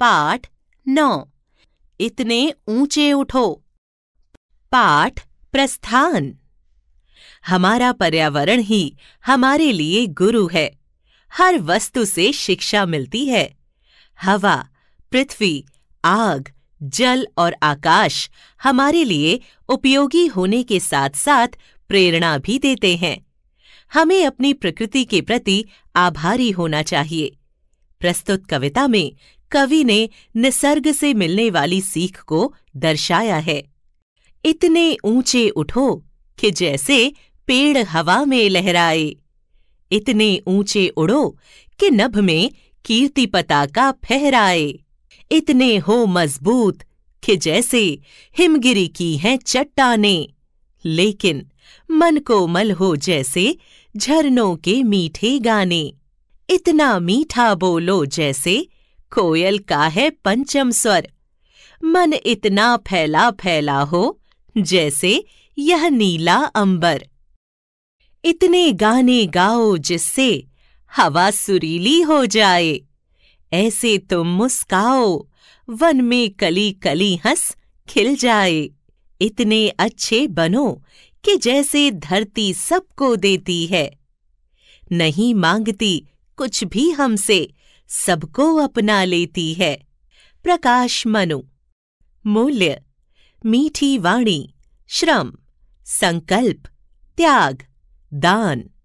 पाठ नौ इतने ऊंचे उठो पाठ प्रस्थान हमारा पर्यावरण ही हमारे लिए गुरु है हर वस्तु से शिक्षा मिलती है हवा पृथ्वी आग जल और आकाश हमारे लिए उपयोगी होने के साथ साथ प्रेरणा भी देते हैं हमें अपनी प्रकृति के प्रति आभारी होना चाहिए प्रस्तुत कविता में कवि ने निसर्ग से मिलने वाली सीख को दर्शाया है इतने ऊंचे उठो कि जैसे पेड़ हवा में लहराए इतने ऊंचे उड़ो कि नभ में कीर्ति पताका फहराए इतने हो मजबूत कि जैसे हिमगिरी की हैं चट्टाने लेकिन मन को मल हो जैसे झरनों के मीठे गाने इतना मीठा बोलो जैसे कोयल का है पंचम स्वर मन इतना फैला फैला हो जैसे यह नीला अंबर इतने गाने गाओ जिससे हवा सुरीली हो जाए ऐसे तुम मुस्काओ वन में कली कली हंस खिल जाए इतने अच्छे बनो कि जैसे धरती सबको देती है नहीं मांगती कुछ भी हमसे सबको अपना लेती है प्रकाश मनु मूल्य मीठी वाणी श्रम संकल्प त्याग दान